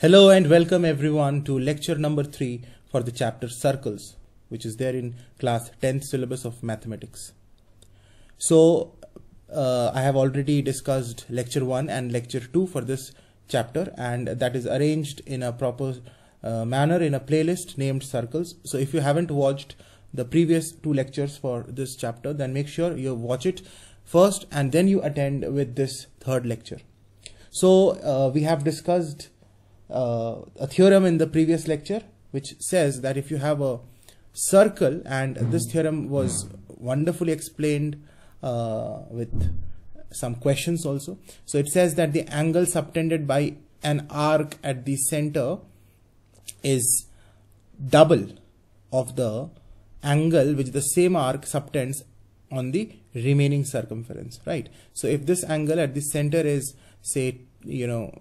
Hello and welcome everyone to lecture number 3 for the chapter circles which is there in class 10th syllabus of mathematics. So uh, I have already discussed lecture 1 and lecture 2 for this chapter and that is arranged in a proper uh, manner in a playlist named circles. So if you haven't watched the previous two lectures for this chapter then make sure you watch it first and then you attend with this third lecture. So uh, we have discussed uh, a theorem in the previous lecture which says that if you have a circle and this theorem was wonderfully explained uh, with some questions also so it says that the angle subtended by an arc at the center is double of the angle which the same arc subtends on the remaining circumference right so if this angle at the center is say you know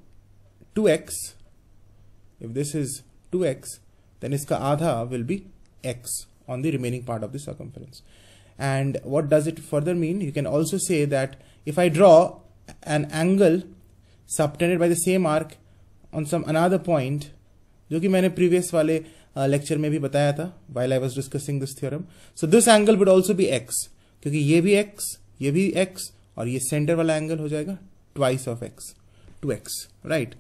2x if this is 2x then iska aadha will be x on the remaining part of the circumference and what does it further mean you can also say that if i draw an angle subtended by the same arc on some another point जो कि मैंने previous वाले lecture में भी बताया था while I was discussing this theorem so this angle would also be x क्योंकि ये भी एक्स ये भी एक्स और ये सेंटर वाला एंगल हो जाएगा twice of x two x right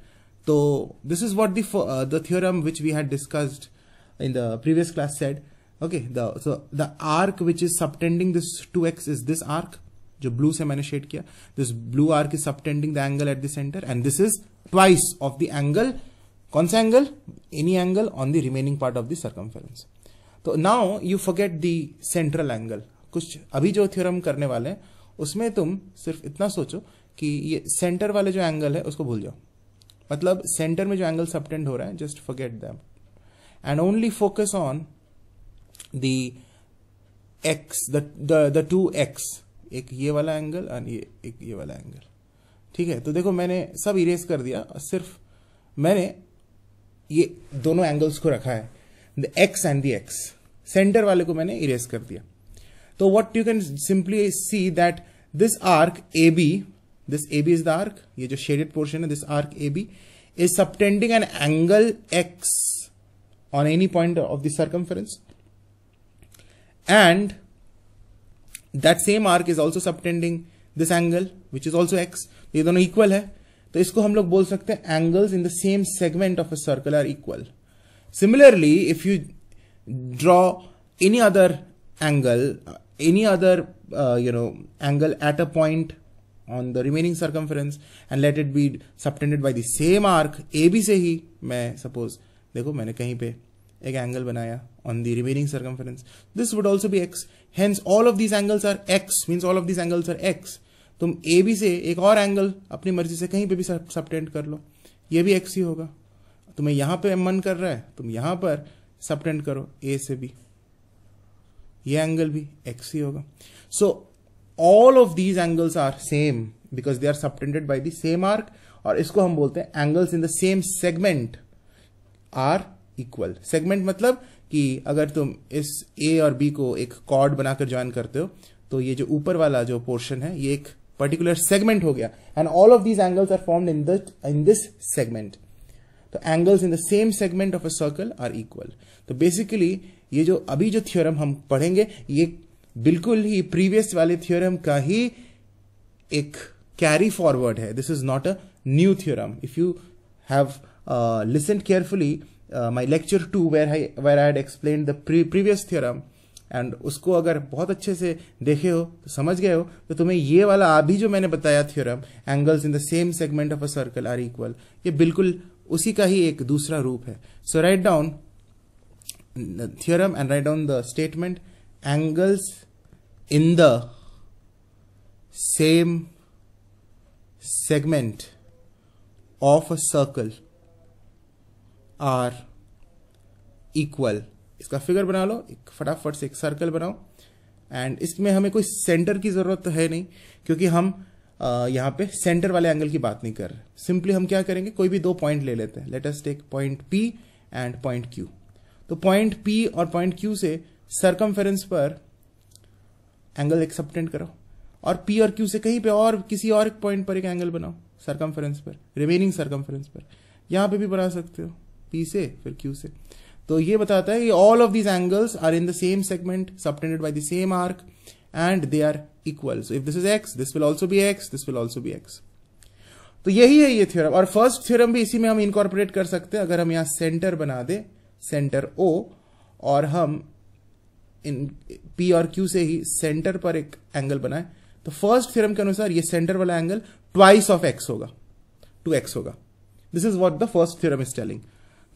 तो this is what the theorem which we had discussed in the previous class said okay said. Okay, the is the arc which is subtending this 2x जो blue से मैंने shade किया this blue arc is subtending the angle at the centre and this is twice of the angle कौन सा angle any angle on the remaining part of the circumference तो now you forget the central angle कुछ अभी जो theorem करने वाले हैं उसमें तुम सिर्फ इतना सोचो कि ये सेंटर वाले जो एंगल है उसको भूल जाओ मतलब सेंटर में जो एंगल सबटेंड हो रहा है just forget them and only focus on the x the two x एक ये वाला एंगल एंड ये एक ये वाला एंगल ठीक है तो देखो मैंने सब इरेज कर दिया सिर्फ मैंने ये दोनों एंगल्स को रखा है the x and the x centre वाले को मैंने इरेज कर दिया तो what you can simply see that this arc A B this A B is the arc ये जो शेडेड पोर्शन है this arc A B is subtending an angle x on any point of the circumference and that same arc is also subtending this angle which is also x ये दोनों equal है तो इसको हम लोग बोल सकते हैं angles in the same segment of a circle are equal similarly if you draw any other angle any other you know angle at a point on the remaining circumference and let it be subtended by the same arc AB से ही मैं suppose देखो मैंने कहीं पे एक angle बनाया on the remaining circumference this would also be x hence all of this angles are x means all of this angles are x तुम A B से एक और एंगल अपनी मर्जी से कहीं पे भी सब्टेंट कर लो ये भी एक्स ही होगा तुम्हें यहां पे मन कर रहा है तुम यहां पर सब्टेंट करो ए से भी ये एंगल भी एक्स ही होगा so all of these angles are same because they are subtended by the same arc और इसको हम बोलते हैं angles in the same segment are equal segment मतलब कि अगर तुम इस ए और बी को एक कॉर्ड बनाकर ज्वाइन करते हो तो ये जो ऊपर वाला जो पोर्शन है ये एक पर्टिकुलर सेगमेंट हो गया and all of these angles are form in in this segment तो angles in the same segment of a circle are equal तो बेसिकली ये जो अभी जो थ्योरम हम पढ़ेंगे ये बिल्कुल ही प्रीवियस वाले थ्योरम का ही एक कैरी फॉरवर्ड है this is not a new theorem if you have listen carefully my lecture two where I where I had explain the previous theorem and उसको अगर बहुत अच्छे से देखे हो तो समझ गए हो तो तुम्हें ये वाला अभी जो मैंने बताया theorem angles in the same segment of a circle are equal ये बिल्कुल उसी का ही एक दूसरा रूप है so write down theorem and write down the statement angles in the same segment of a circle are equal इसका फिगर बना लो एक फटाफट से एक सर्कल बनाओ एंड इसमें हमें कोई सेंटर की जरूरत तो है नहीं क्योंकि हम आ, यहां पे सेंटर वाले एंगल की बात नहीं कर रहे सिंपली हम क्या करेंगे कोई भी दो पॉइंट ले लेते हैं let us take point P and point Q तो पॉइंट पी और पॉइंट क्यू से सर्कम्फेरेंस पर एंगल एक्सेप्टेंट करो और पी और क्यू से कहीं पे और किसी और एक पॉइंट पर एक एंगल बनाओ सरकम पर रिमेनिंग सरकम पर यहां पे भी बना सकते हो पी से फिर क्यू से तो ये बताता है कि all of these angles are in the same segment subtended by the same arc and they are equal so if this is x this will also be x this will also be x तो यही है ये theorem और first theorem भी इसी में हम incorporate कर सकते हैं अगर हम यहां सेंटर बना दे सेंटर ओ और हम इन पी और क्यू से ही सेंटर पर एक एंगल बनाए तो फर्स्ट थ्योरम के अनुसार ये सेंटर वाला एंगल ट्वाइस ऑफ एक्स होगा टू एक्स होगा this is what the first theorem is telling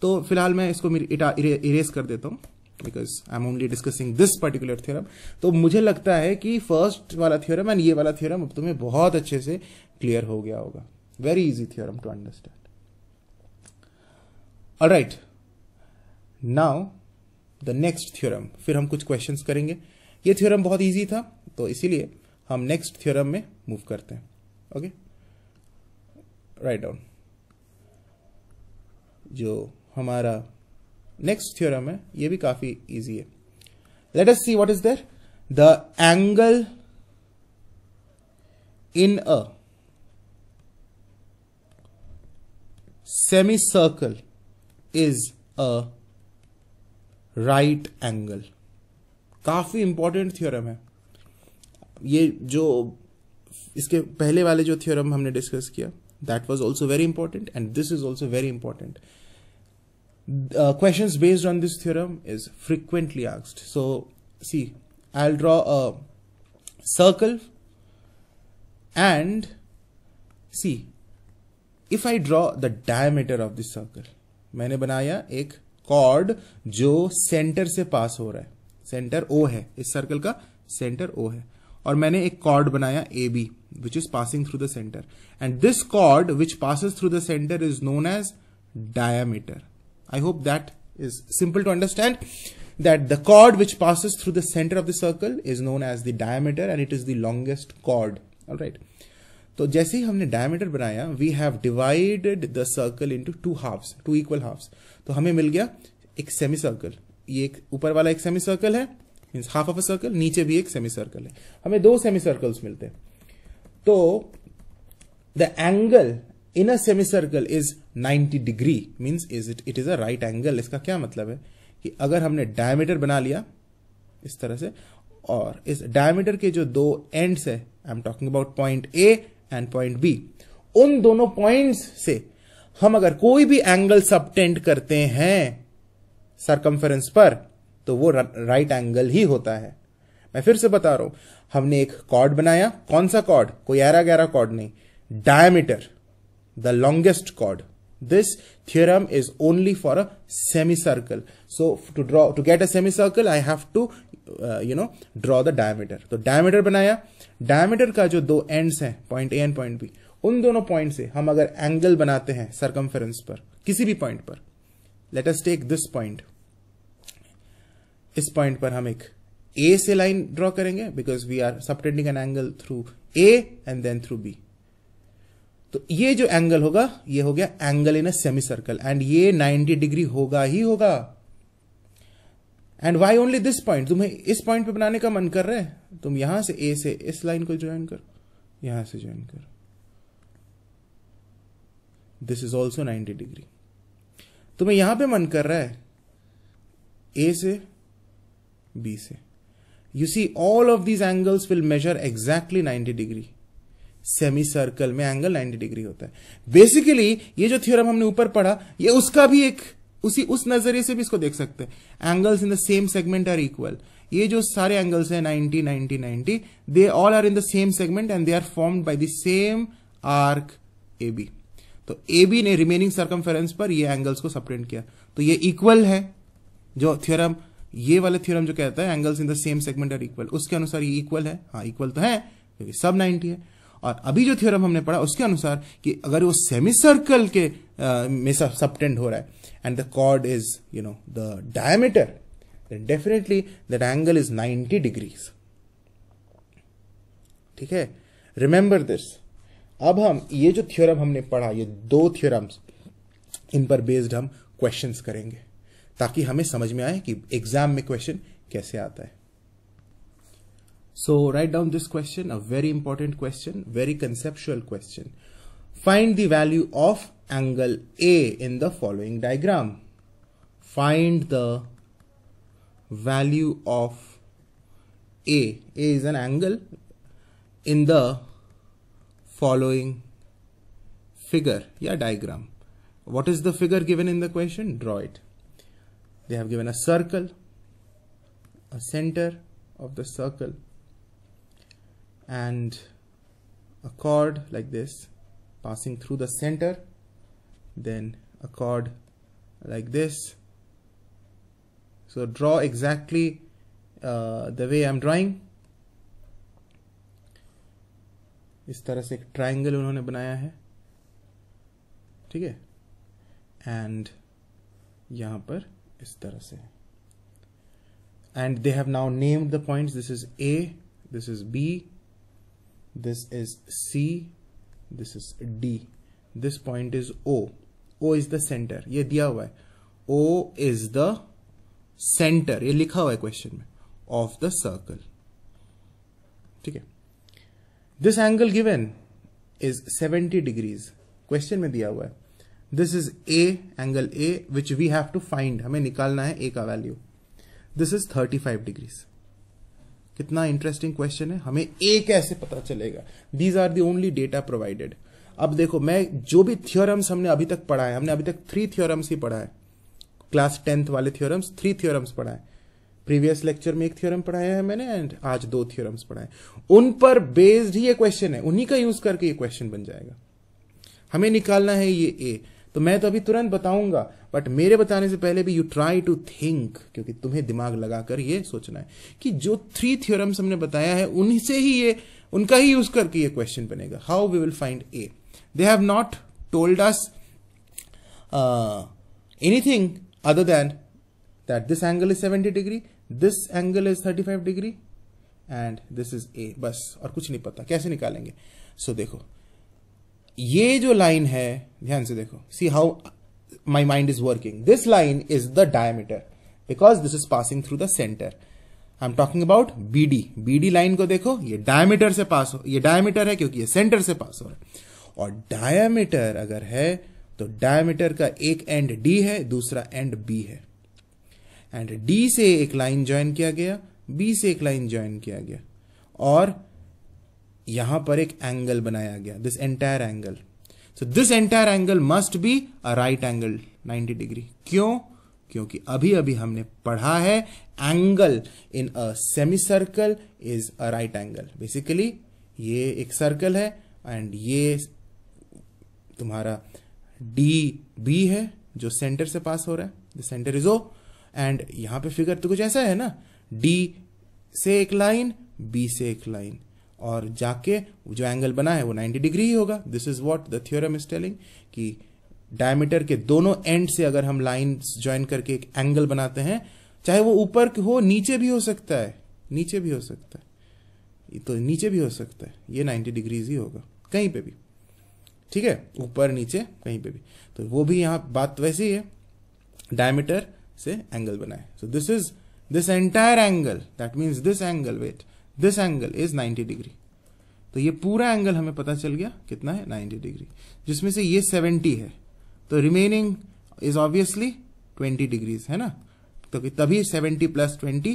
तो फिलहाल मैं इसको इरेज कर देता हूं because I am only discussing this particular theorem तो मुझे लगता है कि फर्स्ट वाला थ्योरम एंड ये वाला थ्योरम अब तुम्हें बहुत अच्छे से क्लियर हो गया होगा very easy theorem to understand right now the next theorem फिर हम कुछ क्वेश्चन करेंगे ये थ्योरम बहुत ईजी था तो इसीलिए हम नेक्स्ट थ्योरम में मूव करते हैं ओके राइट डाउन जो हमारा नेक्स्ट थ्योरम है ये भी काफी इजी है let us see what is there the angle in a circle is a right angle काफी इंपॉर्टेंट थ्योरम है ये जो इसके पहले वाले जो थ्योरम हमने डिस्कस किया that was also very important and this is also very important question based on this theorem is frequently asked so see I draw a circle and see if I draw the diameter of this circle मैंने बनाया एक cord जो centre से पास हो रहा है centre O है इस सर्कल का सेंटर ओ है और मैंने एक कॉर्ड बनाया A B which is passing through the centre and this chord which passes through the centre is known as diameter I hope that is simple to understand that the chord which passes through the centre of the circle is known as the diameter and it is the longest chord right तो जैसे ही हमने diameter बनाया we have divided the circle into two halves two equal halves तो हमें मिल गया एक semi circle ये एक ऊपर वाला एक सेमी सर्कल है mean half of a circle नीचे भी एक सेमी सर्कल है हमें दो सेमी सर्कल्स मिलते हैं तो the angle in a semi circle is 90 degree means is it it is a right angle इसका क्या मतलब है कि अगर हमने डायमीटर बना लिया इस तरह से और इस डायमीटर के जो दो एंड्स है I am talking about point A and point B उन दोनों पॉइंट्स से हम अगर कोई भी एंगल सबटेंड करते हैं सरकमफेरेंस पर तो वो राइट एंगल ही होता है मैं फिर से बता रहा हूं हमने एक कॉर्ड बनाया कौन सा कॉर्ड कोई एरा ग्यारह कॉर्ड नहीं diameter the longest chord This theorem is only for a semicircle. So to draw, to get a semicircle, I have to, uh, you know, draw the diameter. so diameter banaya diameter ka jo do ends हैं, point A and point B, un dono point se hum agar angle banate hain circumference par kisi bhi point par let us take this point. इस point पर हम एक A से line draw करेंगे because we are subtending an angle through A and then through B तो ये जो angle होगा ये हो गया angle in a semi circle and ये 90 डिग्री होगा ही होगा and why only this point तुम्हें इस पॉइंट पे बनाने का मन कर रहे है तुम यहां से ए से इस लाइन को ज्वाइन करो यहां से ज्वाइन करो दिस इज ऑल्सो 90 डिग्री तुम्हें यहां पे मन कर रहा है ए से बी से you see all of these angles will measure exactly 90 degree semi circle में एंगल 90 डिग्री होता है बेसिकली ये जो थ्योरम हमने ऊपर पढ़ा ये उसका भी एक उसी उस नजरिए से भी इसको देख सकते हैं angles in the same segment are equal ये जो सारे एंगल्स हैं 90 90 90 they all are in the same segment and they are formed by the same arc A B तो ए बी ने रिमेनिंग सर्कम पर ये एंगल्स को सप्रेंट किया तो ये इक्वल है जो थ्योरम ये वाले थ्योरम जो कहता है angles in the same segment are equal उसके अनुसार ये इक्वल है हाँ इक्वल तो है क्योंकि सब 90 है और अभी जो थ्योरम हमने पढ़ा उसके अनुसार कि अगर वो सेमी सर्कल के में सबटेंड हो रहा है and the chord is you know the diameter then definitely that angle is 90 degrees ठीक है रिमेंबर दिस अब हम ये जो थ्योरम हमने पढ़ा ये दो थ्योरम्स इन पर बेस्ड हम क्वेश्चंस करेंगे ताकि हमें समझ में आए कि एग्जाम में क्वेश्चन कैसे आता है So write down this question, a very important question, very conceptual question. Find the value of angle A in the following diagram. Find the value of A. A is an angle in the following figure, yeah, diagram. What is the figure given in the question? Draw it. They have given a circle, a center of the circle, and a chord like this passing through the center then a chord like this so draw exactly uh, the way I'm drawing इस तरह से एक triangle उन्होंने बनाया है ठीक है and यहाँ पर इस तरह से and they have now named the points this is A this is B this is C this is D this point is O O is the center ये दिया हुआ है O is the center ये लिखा हुआ है question में of the circle ठीक है this angle given is 70 degrees question में दिया हुआ है this is A angle A which we have to find हमें निकालना है ए का वैल्यू दिस इज 35 डिग्रीज कितना इंटरेस्टिंग क्वेश्चन है हमें एक ऐसे पता चलेगा these are the only data provided अब देखो मैं जो भी थियोरम्स हमने अभी तक पढ़ा है हमने अभी तक थ्री थियोरम्स ही पढ़ा है क्लास टेंथ वाले थियोरम्स थ्री थियोरम्स पढ़ा है प्रीवियस लेक्चर में एक थियोरम पढ़ाया है मैंने एंड आज दो थियोरम्स पढ़ाए उन पर बेस्ड ही ये क्वेश्चन है उन्हीं का यूज करके ये क्वेश्चन बन जाएगा हमें निकालना है ये ए तो मैं तो अभी तुरंत बताऊंगा बट मेरे बताने से पहले भी यू ट्राई टू थिंक क्योंकि तुम्हें दिमाग लगाकर ये सोचना है कि जो थ्री थियोरम्स हमने बताया है उन्हीं से ही ये उनका ही यूज करके ये क्वेश्चन बनेगा how we will find A they have not told us anything other than that this angle is seventy degree this angle is thirty five degree and this is A बस और कुछ नहीं पता कैसे निकालेंगे सो so, देखो ये जो लाइन है ध्यान से देखो see how my mind is working this line is the diameter because this is passing through the centre I am talking about BD BD line को देखो ये डायमीटर से पास हो ये डायमीटर है क्योंकि ये सेंटर से पास हो रहा है और डायमीटर अगर है तो डायमीटर का एक एंड डी है दूसरा एंड बी है एंड डी से एक लाइन ज्वाइन किया गया बी से एक लाइन ज्वाइन किया गया और यहां पर एक एंगल बनाया गया this entire angle so this entire angle must be a right angle 90 degree क्यों क्योंकि अभी अभी हमने पढ़ा है angle in a semi circle is a right angle basically ये एक सर्कल है एंड ये तुम्हारा डी बी है जो सेंटर से पास हो रहा है the centre is O and यहां पे फिगर तो कुछ ऐसा है ना डी से एक लाइन बी से एक लाइन और जाके जो एंगल बना है वो 90 डिग्री ही होगा this is what the theorem is telling कि डायमीटर के दोनों एंड से अगर हम लाइन ज्वाइन करके एक एंगल बनाते हैं चाहे वो ऊपर हो नीचे भी हो सकता है नीचे भी हो सकता है तो नीचे भी हो सकता है ये 90 डिग्रीज ही होगा कहीं पे भी ठीक है ऊपर नीचे कहीं पे भी तो वो भी यहां बात वैसी ही है डायमीटर से एंगल बनाए so this is this entire angle that means this angle wait this angle is 90 degree तो ये पूरा एंगल हमें पता चल गया कितना है 90 डिग्री जिसमें से ये 70 है तो रिमेनिंग इज ऑब्वियसली 20 डिग्रीज है ना तो तभी 70 प्लस 20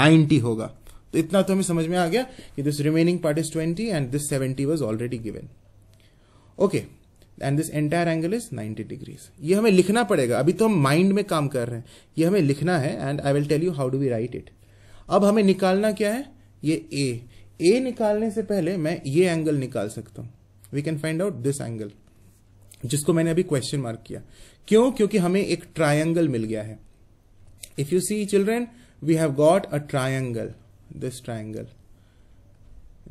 90 होगा तो इतना तो हमें समझ में आ गया कि this remaining part is 20 and this 70 was already given okay and this entire angle is 90 degrees ये हमें लिखना पड़ेगा अभी तो हम माइंड में काम कर रहे हैं ये हमें लिखना है and I will tell you how do we write it अब हमें निकालना क्या है ये ए ए निकालने से पहले मैं ये एंगल निकाल सकता हूं we can find out this angle जिसको मैंने अभी क्वेश्चन मार्क किया क्यों क्योंकि हमें एक ट्राइंगल मिल गया है if you see children we have got a triangle this triangle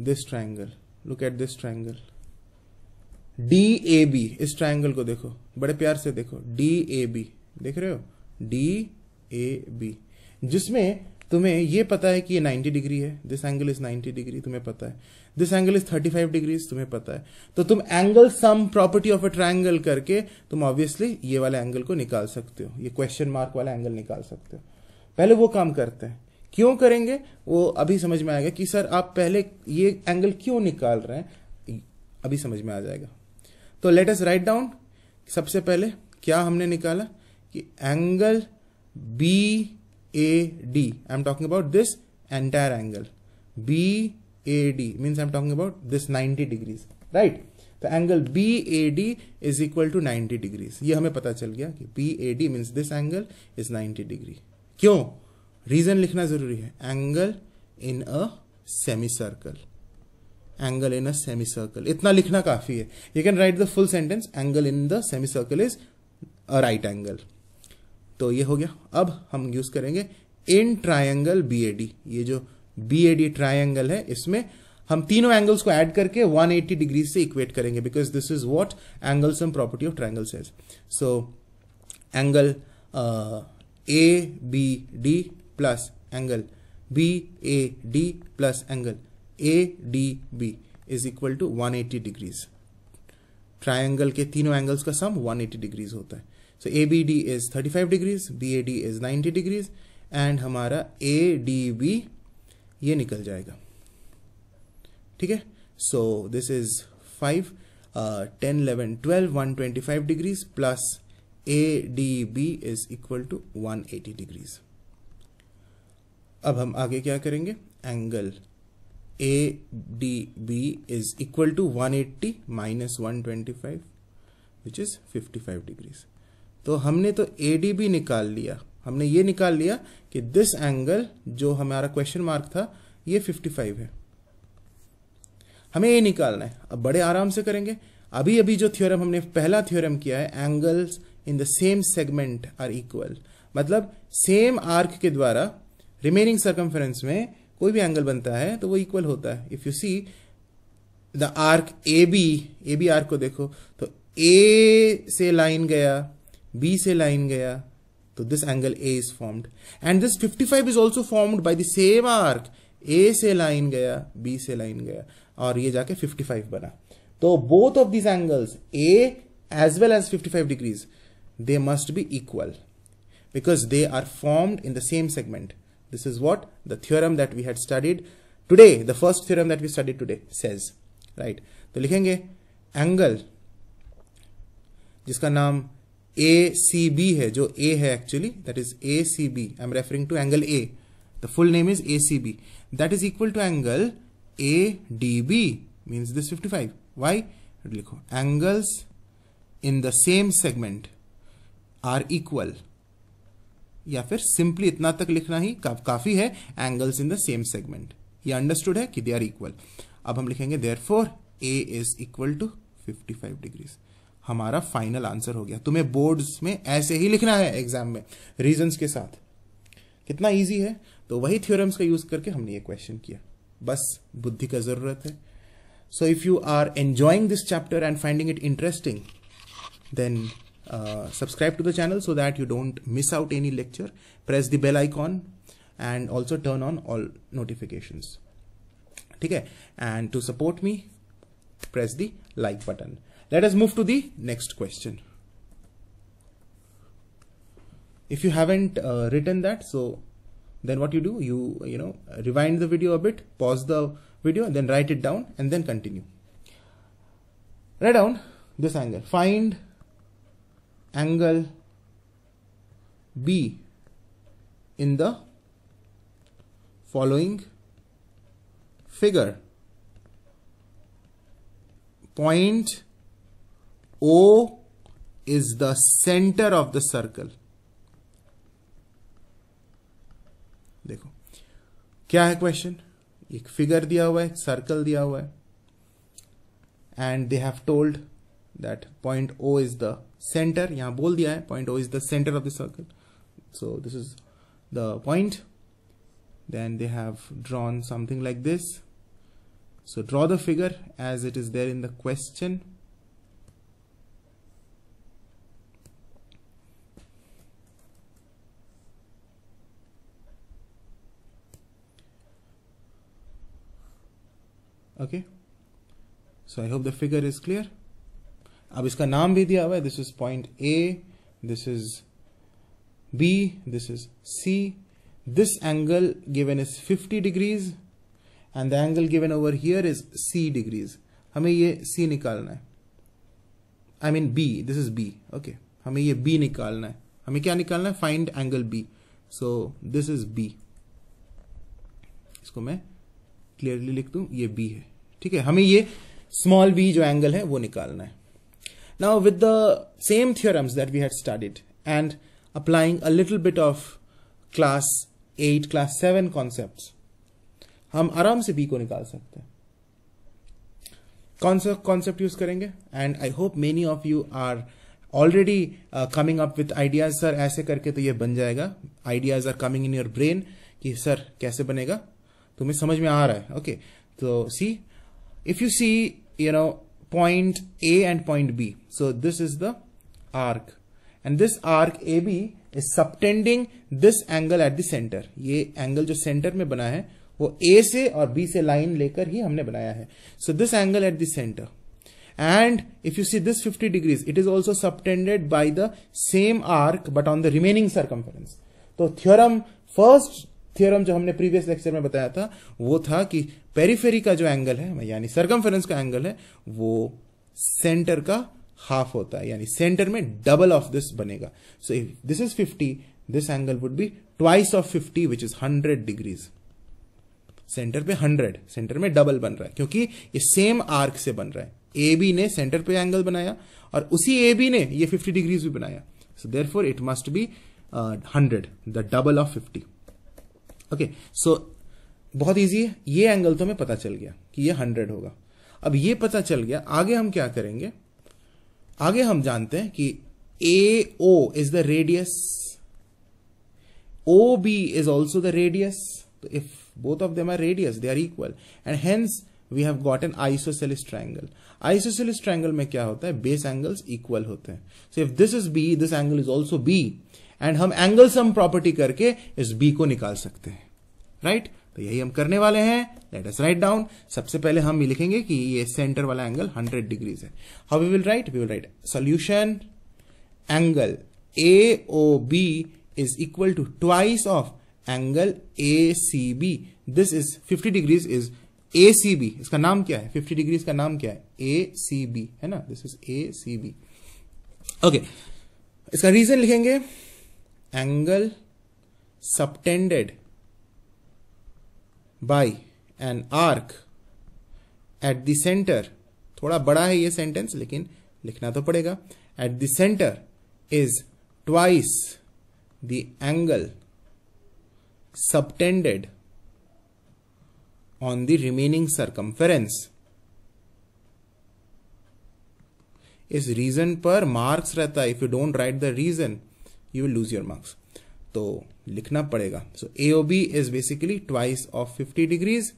this triangle look at this triangle D A B इस ट्राइंगल को देखो बड़े प्यार से देखो डी ए बी देख रहे हो डी ए बी जिसमें तुम्हें ये पता है कि ये 90 डिग्री है दिस एंगल इज 90 डिग्री तुम्हें पता है दिस एंगल इज 35 डिग्रीज तुम्हें पता है तो तुम angle sum property of a triangle करके तुम ऑब्वियसली ये वाले एंगल को निकाल सकते हो ये क्वेश्चन मार्क वाला एंगल निकाल सकते हो पहले वो काम करते हैं क्यों करेंगे वो अभी समझ में आएगा कि सर आप पहले ये एंगल क्यों निकाल रहे हैं अभी समझ में आ जाएगा तो लेट अस राइट डाउन सबसे पहले क्या हमने निकाला कि angle B AD. I'm talking about this entire angle. BAD means I'm talking about this 90 degrees, right? तो angle B A D is equal to ninety degrees ये हमें पता चल गया कि B A D means this angle is ninety degree क्यों reason लिखना जरूरी है angle in a semi circle angle in a semi circle इतना लिखना काफी है you can write the full sentence angle in the semi circle is a right angle तो ये हो गया अब हम यूज करेंगे इन ट्राइंगल बी ये जो बी ट्राइंगल है इसमें हम तीनों एंगल्स को ऐड करके 180 डिग्री से इक्वेट करेंगे because this is what angle sum property of triangle says so angle A B D plus angle B A D plus angle A D B is equal to 180 degrees triangle के तीनों angles का sum 180 degrees होता है so A B D is thirty five degrees B A D is ninety degrees and हमारा A D B ये निकल जाएगा ठीक है so this is five ten eleven twelve one twenty five degrees plus A D B is equal to one eighty degrees अब हम आगे क्या करेंगे angle A D B is equal to one eighty minus one twenty five which is fifty five degrees तो हमने तो ADB निकाल लिया हमने ये निकाल लिया कि दिस एंगल जो हमारा क्वेश्चन मार्क था ये 55 है हमें ये निकालना है अब बड़े आराम से करेंगे अभी अभी जो थ्योरम हमने पहला थ्योरम किया है angles in the same segment are equal मतलब सेम आर्क के द्वारा रिमेनिंग सर्कमफेरेंस में कोई भी एंगल बनता है तो वो इक्वल होता है if you see the arc A B A B arc को देखो तो ए से लाइन गया B से लाइन गया तो this angle A is formed and this 55 five is also formed by the same arc A से लाइन गया बी से लाइन गया और ये जाके फाइव बना तो both of this angles A as well as 55 five degrees they must be equal because they are formed in the same segment this is what the theorem that we had studied today the first theorem that we studied today says right तो लिखेंगे angle जिसका नाम ए C B है जो A है actually that is A C B I am referring to angle A the full name is A C B that is equal to angle A D B means this fifty five why लिखो angles in the same segment are equal या फिर simply इतना तक लिखना ही का, काफी है angles in the same segment ये अंडरस्टूड है कि दे आर इक्वल अब हम लिखेंगे therefore A is equal to fifty five degrees हमारा फाइनल आंसर हो गया तुम्हें बोर्ड्स में ऐसे ही लिखना है एग्जाम में रीजंस के साथ कितना इजी है तो वही थ्योरम्स का यूज करके हमने ये क्वेश्चन किया बस बुद्धि का जरूरत है so if you are enjoying this chapter and finding it interesting then subscribe to the channel so that you don't miss out any lecture press the bell icon and also turn on all notification ठीक है and to support me press the like button Let us move to the next question. If you haven't uh, written that, so then what you do, you, you know, rewind the video a bit, pause the video, and then write it down and then continue. Write down this angle. Find angle B in the following figure. Point O is the center of the circle देखो क्या है question एक figure दिया हुआ है circle दिया हुआ है and they have told that point O is the centre यहां बोल दिया है point O is the centre of the circle so this is the point then they have drawn something like this so draw the figure as it is there in the question okay so I hope the figure is clear अब इसका नाम भी दिया हुआ है this is point A this is B this is C this angle given is 50 degrees and the angle given over here is C degrees हमें ये C निकालना है I mean B this is B okay हमें ये B निकालना है हमें क्या निकालना है find angle B so this is B इसको मैं क्लियरली लिख दू ये बी है ठीक है हमें ये स्मॉल बी जो एंगल है वो निकालना है now with the same theorems that we had studied and applying a little bit of class eight class seven concept हम आराम से बी को निकाल सकते हैं कौन सा कॉन्सेप्ट यूज करेंगे and I hope many of you are already coming up with ideas sir ऐसे करके तो ये बन जाएगा ideas are coming in your brain कि सर कैसे बनेगा तुम्हें समझ में आ रहा है ओके okay, तो see if you see you know point A and point B so this is the arc and this arc AB is subtending this angle at the center ye angle jo center mein bana hai wo A se aur B se line lekar hi humne banaya hai so this angle at the center and if you see this 50 degrees it is also subtended by the same arc but on the remaining circumference तो theorem first theorem जो हमने previous lecture में बताया था वो था कि periphery का जो एंगल है यानी सरगम का एंगल है वो सेंटर का हाफ होता है यानी सेंटर में डबल ऑफ दिस बनेगा so if this is 50 this angle would be twice of 50 which is 100 degrees centre पे 100 सेंटर में डबल बन रहा है क्योंकि ये सेम आर्क से बन रहा है ए बी ने सेंटर पे एंगल बनाया और उसी ए बी ने ये 50 डिग्रीज भी बनाया so therefore it must be hundred the double of fifty okay so बहुत इजी है ये एंगल तो हमें पता चल गया कि ये हंड्रेड होगा अब ये पता चल गया आगे हम क्या करेंगे आगे हम जानते हैं कि A O is the radius O B is also the radius तो if both of them are radius they are equal and hence we have got an isosceles triangle isosceles triangle में क्या होता है बेस एंगल्स इक्वल होते हैं so if this is B this angle is also B and हम angle sum property करके इस B को निकाल सकते हैं राइट right? तो यही हम करने वाले हैं लेट एस राइट डाउन सबसे पहले हम लिखेंगे कि ये सेंटर वाला एंगल 100 डिग्रीज है how we will write we will write solution angle A O B is equal to twice of angle A C B this is 50 degrees is A C B इसका नाम क्या है 50 degrees का नाम क्या है ए C B है ना this is A C B okay इसका रीजन लिखेंगे angle subtended by an arc at the center थोड़ा बड़ा है ये sentence लेकिन लिखना तो पड़ेगा at the center is twice the angle subtended on the remaining circumference. इस रीजन पर मार्क्स रहता है if you don't write the reason you will lose your marks तो लिखना पड़ेगा so A O B is basically twice of fifty degrees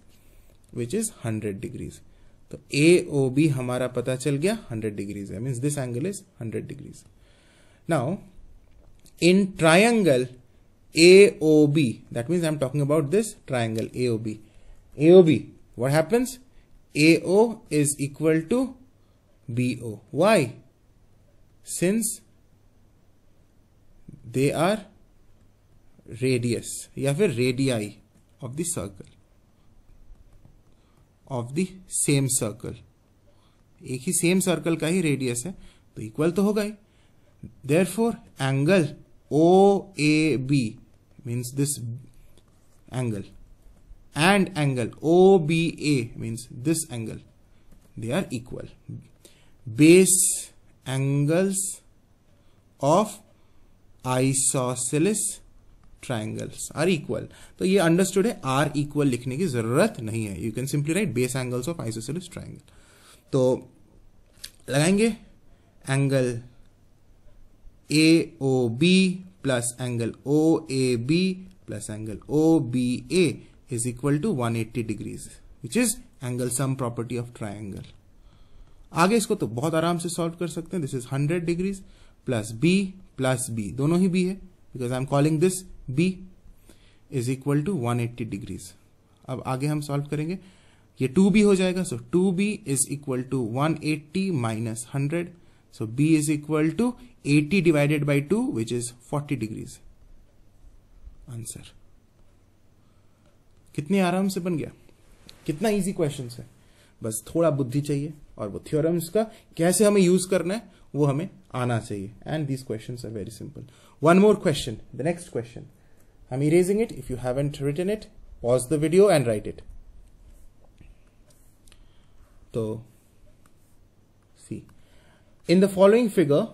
which is hundred degrees तो A O B हमारा पता चल गया हंड्रेड डिग्रीज है means this angle is hundred degrees now in triangle A O B that means I am talking about this triangle A O B A O B what happens A O is equal to B O why since they are radius या फिर radii of the circle of the same circle एक ही same circle का ही radius है तो equal तो होगा ही therefore angle O A B means this angle and angle O B A means this angle they are equal base angles of isosceles triangles are equal तो ये understood है are equal लिखने की जरूरत नहीं है you can simply write base angles of isosceles triangle तो लगाएंगे angle A O B plus angle O A B plus angle O B A equal to one 180 degrees which is angle sum property of triangle आगे इसको तो बहुत आराम से solve कर सकते हैं this is 100 degrees plus B plus B दोनों ही बी है because I am calling this B is equal to 180 degrees अब आगे हम सॉल्व करेंगे ये टू बी हो जाएगा so two B is equal to one eighty minus hundred so B is equal to eighty divided by two which is forty degrees answer कितने आराम से बन गया कितना इजी क्वेश्चन है बस थोड़ा बुद्धि चाहिए और वो थ्योरम्स का कैसे हमें यूज करना है वो हमें आना चाहिए and these question are very simple one more question the next question I am raising it if you haven't written it pause the video and write it तो see in the following figure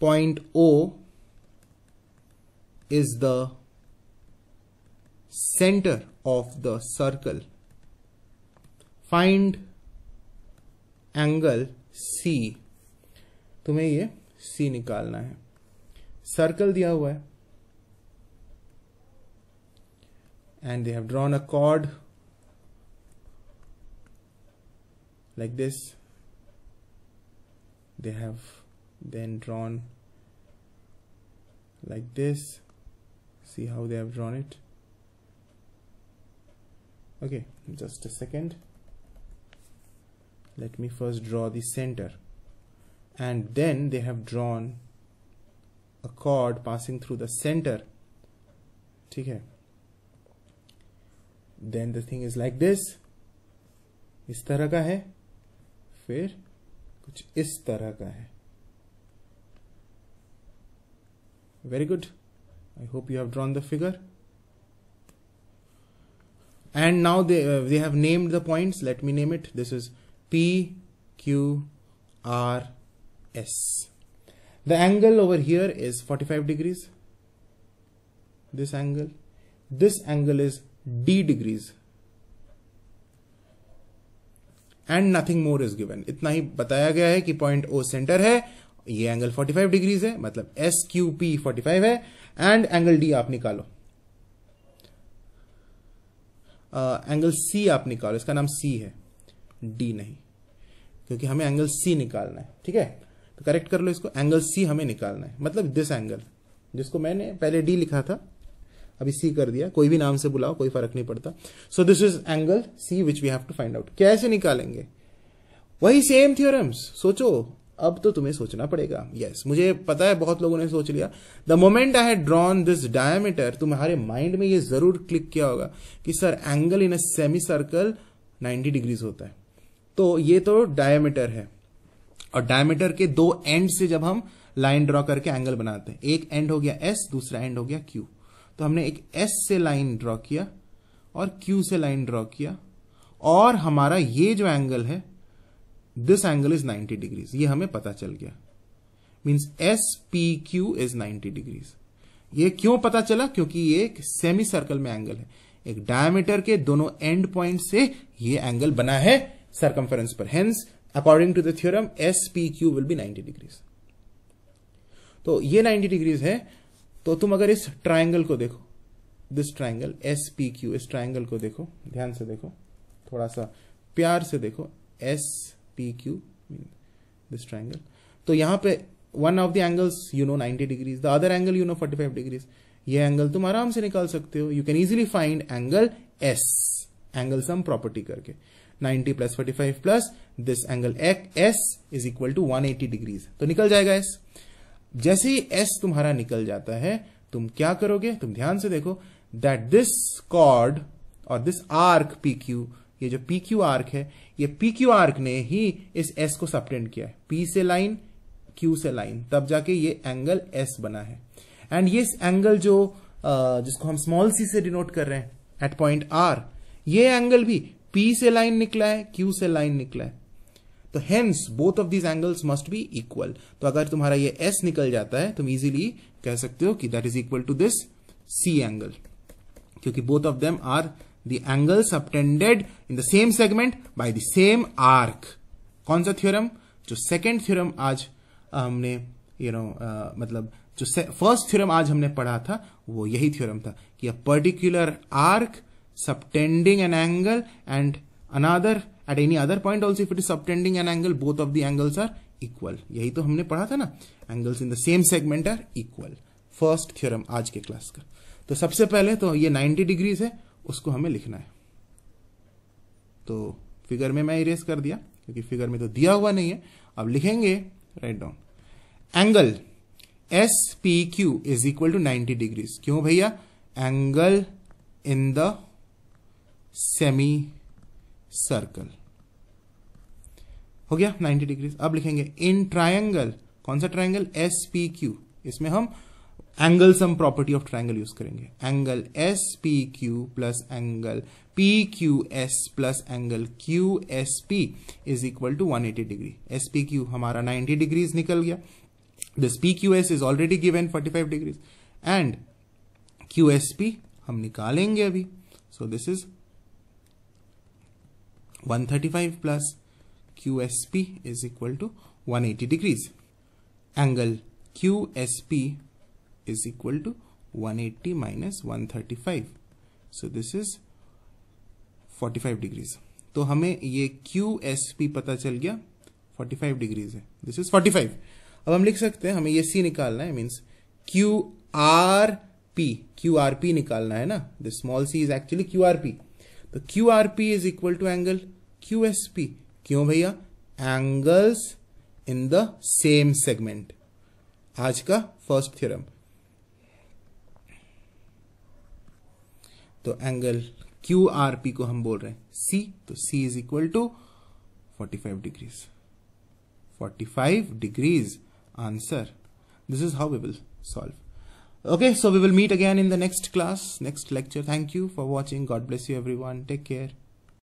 point O is the centre of the circle find angle C तुम्हें ये C निकालना है circle दिया हुआ है and they have drawn a chord like this they have then drawn like this see how they have drawn it okay just a second let me first draw the center and then they have drawn a chord passing through the center okay then the thing is like this is tarah ka hai fir kuch is tarah ka hai very good i hope you have drawn the figure and now they uh, they have named the points let me name it this is P Q R S the angle over here is 45 degrees this angle this angle is D degrees and nothing more is given इतना ही बताया गया है कि point ओ centre है ये angle 45 degrees है मतलब एस क्यू पी फोर्टी है एंड एंगल डी आप निकालो एंगल uh, सी आप निकालो इसका नाम सी है डी नहीं क्योंकि हमें एंगल सी निकालना है ठीक है तो करेक्ट कर लो इसको एंगल सी हमें निकालना है मतलब दिस एंगल जिसको मैंने पहले डी लिखा था अभी सी कर दिया कोई भी नाम से बुलाओ कोई फर्क नहीं पड़ता so this is angle C which we have to find out कैसे निकालेंगे वही सेम थियोरम्स सोचो अब तो तुम्हें सोचना पड़ेगा यस yes, मुझे पता है बहुत लोगों ने सोच लिया the moment I had drawn this diameter तुम्हारे माइंड में ये जरूर क्लिक किया होगा कि sir angle in a semi semicircle 90 degrees होता है तो ये तो डायमीटर है और डायमीटर के दो एंड से जब हम लाइन ड्रॉ करके एंगल बनाते हैं एक एंड हो गया एस दूसरा एंड हो गया क्यू तो हमने एक एस से लाइन ड्रॉ किया और क्यू से लाइन ड्रॉ किया और हमारा ये जो एंगल है दिस एंगल इज 90 डिग्रीज ये हमें पता चल गया means S P Q is 90 degrees ये क्यों पता चला क्योंकि ये एक सेमी सर्कल में एंगल है एक डायमीटर के दोनों एंड पॉइंट से ये एंगल बना है circumference पर hence according to the theorem S P Q will be ninety degrees तो ये नाइनटी डिग्रीज है तो तुम अगर इस ट्राइंगल को देखो this triangle S P Q इस ट्राइंगल को देखो ध्यान से देखो थोड़ा सा प्यार से देखो S P Q this triangle तो यहां पे one of the angles you know ninety degrees the other angle you know forty five degrees ये एंगल तुम आराम से निकाल सकते हो you can easily find angle S angle sum property करके 90 plus forty five plus this angle S is equal to 180 degrees तो निकल जाएगा एस जैसे ही एस तुम्हारा निकल जाता है तुम क्या करोगे तुम ध्यान से देखो दैट दिस कॉर्ड और दिस आर्क पी क्यू ये जो पी क्यू आर्क है ये पी क्यू आर्क ने ही इस एस को सप्टेंट किया है पी से लाइन क्यू से लाइन तब जाके ये एंगल एस बना है एंड ये एंगल जो जिसको हम स्मॉल सी से डिनोट कर रहे हैं एट पॉइंट आर ये एंगल भी पी से लाइन निकला है क्यू से लाइन निकला है तो hence both of these angles must be equal तो अगर तुम्हारा ये एस निकल जाता है तुम इजीली कह सकते हो कि that is equal to this C angle क्योंकि both of them are the angles subtended in the same segment by the same arc कौन सा थ्योरम जो सेकेंड थ्योरम आज हमने you you know know, uh, मतलब जो फर्स्ट थ्योरम आज हमने पढ़ा था वो यही थ्योरम था कि a particular arc subtending an angle and another at any other point also if it is subtending an angle both of the angles are equal yahi to humne padha tha na angles in the same segment are equal first theorem aaj ke class ka to sabse pehle to ye 90 degrees hai usko hame likhna hai to figure mein main erase kar diya kyunki figure mein to diya hua nahi hai ab likhenge write down angle S P Q is equal to ninety degrees क्यों भैया angle in the semi semicircle हो गया 90 degree अब लिखेंगे in triangle कौन सा triangle S P Q इसमें हम angle sum property of triangle use करेंगे angle S P Q plus angle P Q S plus angle Q S P is equal to 180 degree S P Q हमारा 90 degrees निकल गया this P Q S is already given 45 degrees and Q S P हम निकालेंगे अभी so this is 135 plus QSP is equal to 180 degrees. Angle QSP is equal to 180 minus 135. So this is 45 degrees. तो हमें ये QSP पता चल गया 45 degrees है This is 45. अब हम लिख सकते हैं हमें ये C निकालना है means QRP QRP निकालना है ना The small C is actually QRP. तो QRP is equal to angle Q S P क्यों भैया angles in the same segment आज का फर्स्ट थ्योरम तो एंगल क्यू आर पी को हम बोल रहे हैं सी तो C is equal to forty five degrees forty five degrees answer this is how we will solve okay so we will meet again in the next class next lecture thank you for watching God bless you everyone take care